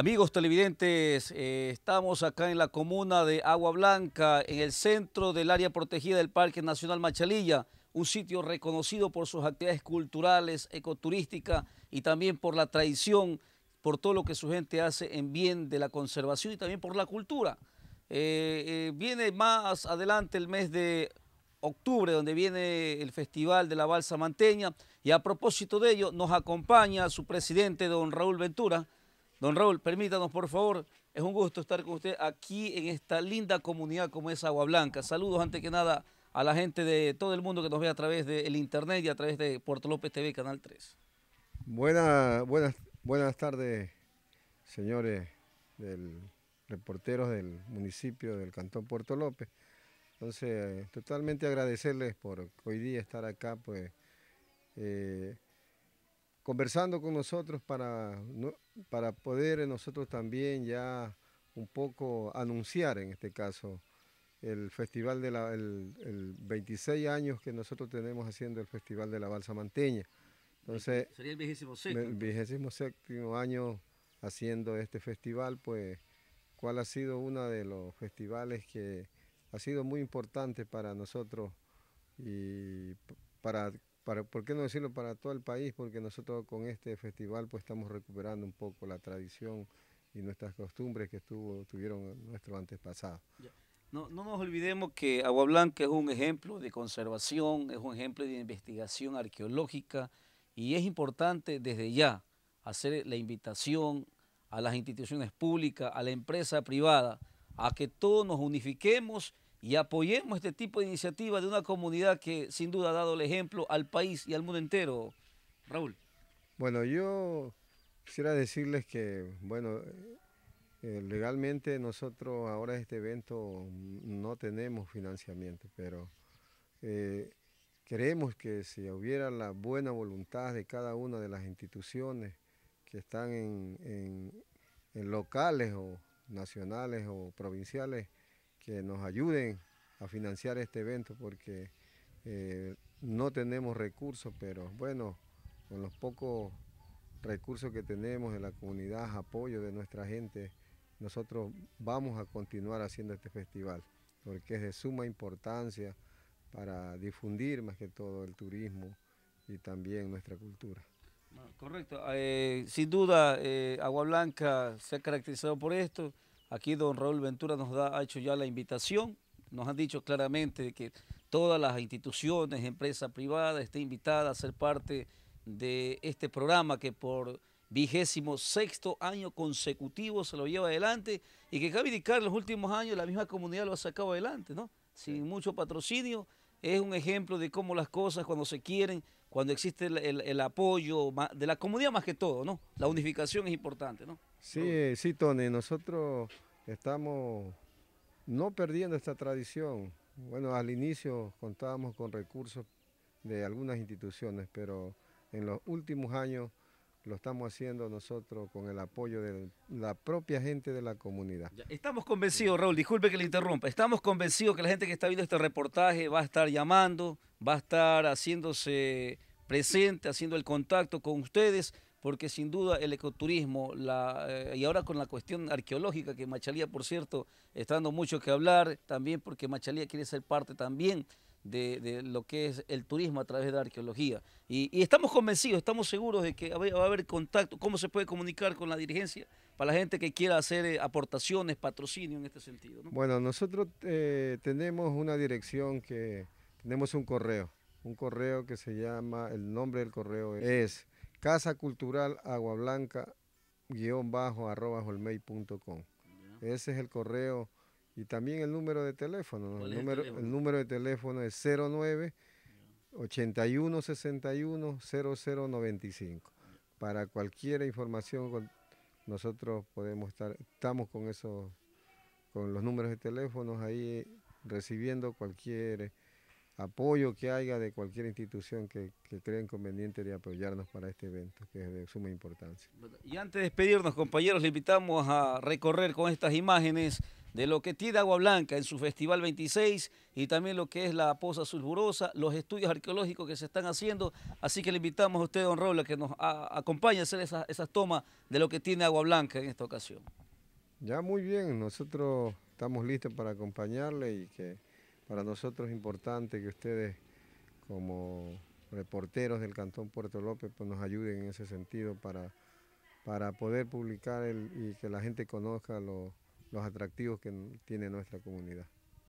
Amigos televidentes, eh, estamos acá en la comuna de Agua Blanca, en el centro del área protegida del Parque Nacional Machalilla, un sitio reconocido por sus actividades culturales, ecoturísticas y también por la tradición, por todo lo que su gente hace en bien de la conservación y también por la cultura. Eh, eh, viene más adelante el mes de octubre, donde viene el Festival de la Balsa Manteña, y a propósito de ello nos acompaña su presidente, don Raúl Ventura, Don Raúl, permítanos, por favor, es un gusto estar con usted aquí en esta linda comunidad como es Agua Blanca. Saludos, antes que nada, a la gente de todo el mundo que nos ve a través del internet y a través de Puerto López TV, Canal 3. buenas, buenas tardes, señores del, reporteros del municipio del Cantón Puerto López. Entonces, totalmente agradecerles por hoy día estar acá, pues... Eh, conversando con nosotros para, para poder eh, nosotros también ya un poco anunciar en este caso el festival de la, el, 26 años que nosotros tenemos haciendo el festival de la balsa manteña. Entonces, sería el vigésimo séptimo. El vigésimo año haciendo este festival, pues, cuál ha sido uno de los festivales que ha sido muy importante para nosotros y para ¿por qué no decirlo para todo el país? Porque nosotros con este festival pues estamos recuperando un poco la tradición y nuestras costumbres que estuvo, tuvieron nuestros antepasados. No, no nos olvidemos que Agua Blanca es un ejemplo de conservación, es un ejemplo de investigación arqueológica y es importante desde ya hacer la invitación a las instituciones públicas, a la empresa privada, a que todos nos unifiquemos y apoyemos este tipo de iniciativa de una comunidad que sin duda ha dado el ejemplo al país y al mundo entero. Raúl. Bueno, yo quisiera decirles que, bueno, eh, legalmente nosotros ahora este evento no tenemos financiamiento, pero eh, creemos que si hubiera la buena voluntad de cada una de las instituciones que están en, en locales o nacionales o provinciales, que nos ayuden a financiar este evento porque eh, no tenemos recursos, pero bueno, con los pocos recursos que tenemos en la comunidad, apoyo de nuestra gente, nosotros vamos a continuar haciendo este festival porque es de suma importancia para difundir más que todo el turismo y también nuestra cultura. Ah, correcto, eh, sin duda eh, Agua Blanca se ha caracterizado por esto. Aquí don Raúl Ventura nos ha hecho ya la invitación, nos han dicho claramente que todas las instituciones, empresas privadas, estén invitadas a ser parte de este programa que por vigésimo sexto año consecutivo se lo lleva adelante y que cabe indicar en los últimos años la misma comunidad lo ha sacado adelante, ¿no? Sin mucho patrocinio, es un ejemplo de cómo las cosas cuando se quieren, cuando existe el, el apoyo de la comunidad más que todo, ¿no? La unificación es importante, ¿no? Sí, eh, sí, Tony, nosotros estamos no perdiendo esta tradición. Bueno, al inicio contábamos con recursos de algunas instituciones, pero en los últimos años lo estamos haciendo nosotros con el apoyo de la propia gente de la comunidad. Estamos convencidos, Raúl, disculpe que le interrumpa, estamos convencidos que la gente que está viendo este reportaje va a estar llamando, va a estar haciéndose presente, haciendo el contacto con ustedes porque sin duda el ecoturismo, la, eh, y ahora con la cuestión arqueológica, que Machalía, por cierto, está dando mucho que hablar, también porque Machalía quiere ser parte también de, lo que es el turismo a través de la arqueología. Y, estamos convencidos, estamos seguros de que va a haber contacto, cómo se puede comunicar con la dirigencia para la gente que quiera hacer eh, aportaciones, patrocinio en este sentido. Bueno, nosotros eh, tenemos una dirección que, tenemos un correo, un correo que se llama, el nombre del correo es Casa Cultural Agua Blanca guión bajo arroba Ese es el correo y también el número de teléfono. El número, el número de teléfono es 09 81 61 0095. Para cualquier información nosotros podemos estar, estamos con esos, con los números de teléfonos ahí recibiendo cualquier apoyo que haya de cualquier institución que, que crean conveniente de apoyarnos para este evento, que es de suma importancia. Y antes de despedirnos, compañeros, le invitamos a recorrer con estas imágenes de lo que tiene Agua Blanca en su Festival 26 y también lo que es la Poza Sulfurosa, los estudios arqueológicos que se están haciendo. Así que le invitamos a usted, don Robles, que nos acompañe a hacer esas tomas de lo que tiene Agua Blanca en esta ocasión. Ya muy bien, nosotros estamos listos para acompañarle y que para nosotros es importante que ustedes, como reporteros del Cantón Puerto López, pues, nos ayuden en ese sentido para, para poder publicar y que la gente conozca los atractivos que tiene nuestra comunidad.